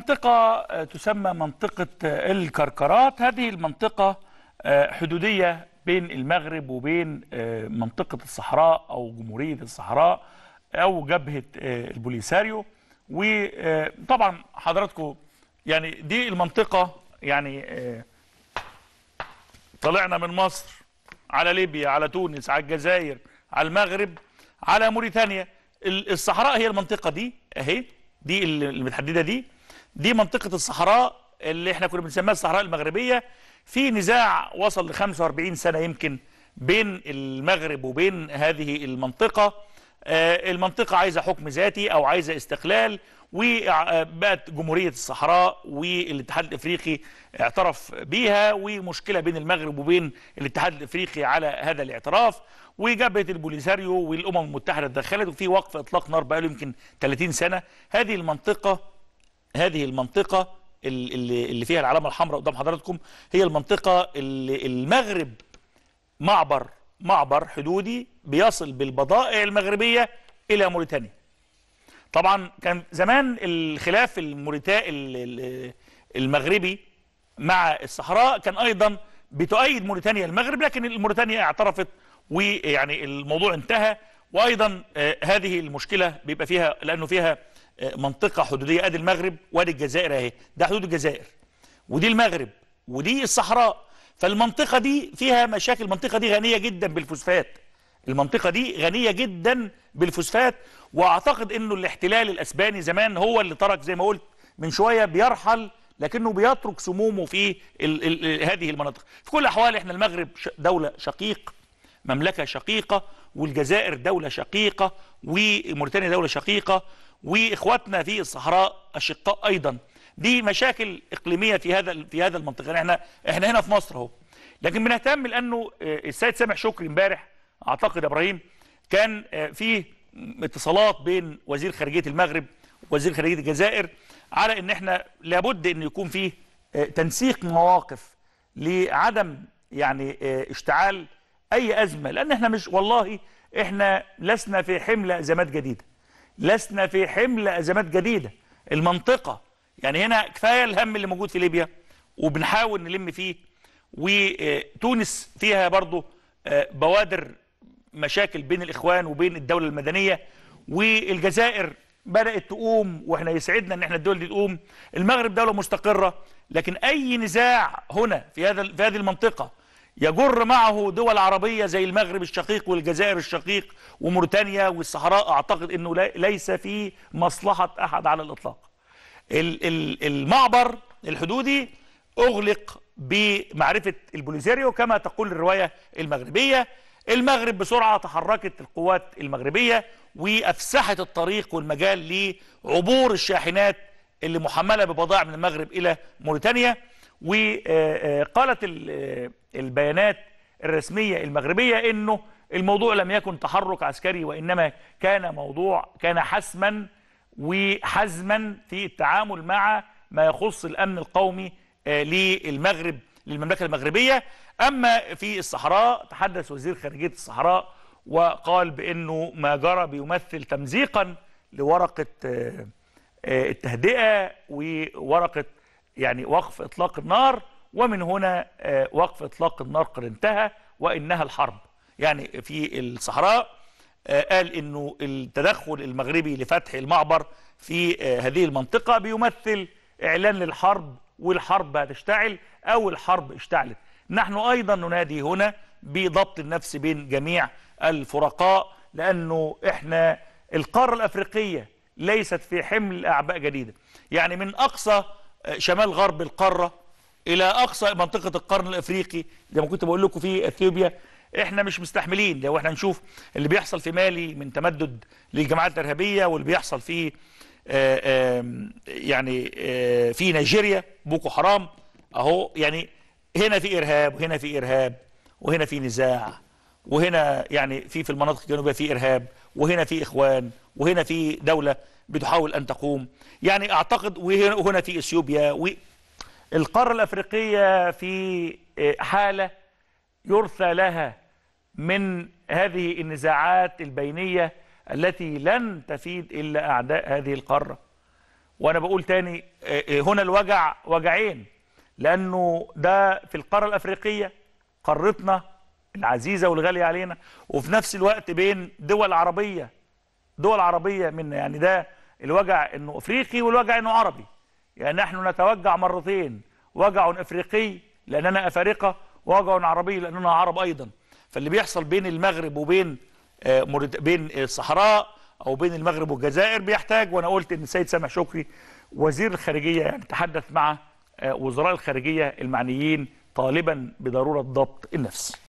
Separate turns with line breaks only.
منطقة آه، تسمى منطقة آه، الكركرات هذه المنطقة آه، حدودية بين المغرب وبين منطقة الصحراء أو جمهورية الصحراء أو جبهة البوليساريو وطبعا حضراتكم يعني دي المنطقة يعني طلعنا من مصر على ليبيا على تونس على الجزائر على المغرب على موريتانيا الصحراء هي المنطقة دي أهي دي اللي متحددة دي دي منطقة الصحراء اللي احنا كنا بنسميها الصحراء المغربية في نزاع وصل ل 45 سنة يمكن بين المغرب وبين هذه المنطقة آه، المنطقة عايزة حكم ذاتي أو عايزة استقلال وبقت جمهورية الصحراء والاتحاد الإفريقي اعترف بيها ومشكلة بين المغرب وبين الاتحاد الإفريقي على هذا الاعتراف وجبهة البوليساريو والأمم المتحدة اتدخلت وفي وقف إطلاق نار بقاله يمكن 30 سنة هذه المنطقة هذه المنطقة اللي, اللي فيها العلامة الحمراء قدام حضراتكم هي المنطقة اللي المغرب معبر معبر حدودي بيصل بالبضائع المغربية إلى موريتانيا طبعا كان زمان الخلاف الموريتاني المغربي مع الصحراء كان أيضا بتؤيد موريتانيا المغرب لكن موريتانيا اعترفت ويعني الموضوع انتهى وأيضا آه، هذه المشكلة بيبقى فيها لأنه فيها منطقه حدوديه ادي المغرب وادي الجزائر اهي ده حدود الجزائر ودي المغرب ودي الصحراء فالمنطقه دي فيها مشاكل المنطقه دي غنيه جدا بالفوسفات المنطقه دي غنيه جدا بالفوسفات واعتقد انه الاحتلال الاسباني زمان هو اللي ترك زي ما قلت من شويه بيرحل لكنه بيترك سمومه في هذه المناطق في كل الاحوال احنا المغرب دوله شقيق مملكة شقيقة والجزائر دولة شقيقة وموريتانيا دولة شقيقة وإخواتنا في الصحراء أشقاء أيضا دي مشاكل إقليمية في هذا في هذا المنطقة يعني احنا احنا هنا في مصر أهو لكن بنهتم لأنه آه، السيد سامح شكري امبارح أعتقد إبراهيم كان آه، فيه اتصالات بين وزير خارجية المغرب وزير خارجية الجزائر على ان احنا لابد ان يكون فيه آه، تنسيق مواقف لعدم يعني اشتعال أي أزمة لأن احنا مش والله احنا لسنا في حمل أزمات جديدة لسنا في حمل أزمات جديدة المنطقة يعني هنا كفاية الهم اللي موجود في ليبيا وبنحاول نلم فيه وتونس فيها برضه آه، بوادر مشاكل بين الإخوان وبين الدولة المدنية والجزائر بدأت تقوم وإحنا يسعدنا إن إحنا الدول دي تقوم المغرب دولة مستقرة لكن أي نزاع هنا في هذا في هذه المنطقة يجر معه دول عربية زي المغرب الشقيق والجزائر الشقيق وموريتانيا والصحراء أعتقد أنه ليس في مصلحة أحد على الإطلاق المعبر الحدودي أغلق بمعرفة البوليزيريو كما تقول الرواية المغربية المغرب بسرعة تحركت القوات المغربية وأفسحت الطريق والمجال لعبور الشاحنات اللي محملة ببضائع من المغرب إلى موريتانيا وقالت البيانات الرسمية المغربية أنه الموضوع لم يكن تحرك عسكري وإنما كان موضوع كان حسما وحزما في التعامل مع ما يخص الأمن القومي آه، للمغرب للمملكة المغربية أما في الصحراء تحدث وزير خارجية الصحراء وقال بأنه ما جرى بيمثل تمزيقا لورقة آه، آه، التهدئة وورقة يعني وقف إطلاق النار ومن هنا آه، وقف إطلاق النار قد انتهى وإنها الحرب يعني في الصحراء آه، قال أنه التدخل المغربي لفتح المعبر في آه، هذه المنطقة بيمثل إعلان للحرب والحرب هتشتعل أو الحرب اشتعلت نحن أيضا ننادي هنا بضبط النفس بين جميع الفرقاء لأنه إحنا القارة الأفريقية ليست في حمل أعباء جديدة يعني من أقصى آه، شمال غرب القارة إلى أقصى منطقة القرن الأفريقي زي ما كنت بقول لكم في أثيوبيا احنا مش مستحملين لو احنا نشوف اللي بيحصل في مالي من تمدد للجماعات الارهابيه واللي بيحصل في آه، يعني آه، في نيجيريا بوكو حرام اهو يعني هنا في ارهاب وهنا في ارهاب وهنا في نزاع وهنا يعني في في المناطق الجنوبية في إرهاب وهنا في إخوان وهنا في دولة بتحاول أن تقوم يعني أعتقد وهنا في إثيوبيا و القارة الأفريقية في آه، حالة يرثى لها من هذه النزاعات البينية التي لن تفيد إلا أعداء هذه القارة وأنا بقول تاني آه، آه، هنا الوجع وجعين لأنه ده في القارة الأفريقية قارتنا العزيزة والغالية علينا وفي نفس الوقت بين دول عربية دول عربية منا يعني ده الوجع انه افريقي والوجع انه عربي يعني نحن نتوجع مرتين وجع افريقي لاننا افارقة ووجع عربي لاننا عرب ايضا فاللي بيحصل بين المغرب وبين آه، بين الصحراء او بين المغرب والجزائر بيحتاج وانا قلت ان السيد سامح شكري وزير الخارجية يعني تحدث مع آه، وزراء الخارجية المعنيين طالبا بضرورة ضبط النفس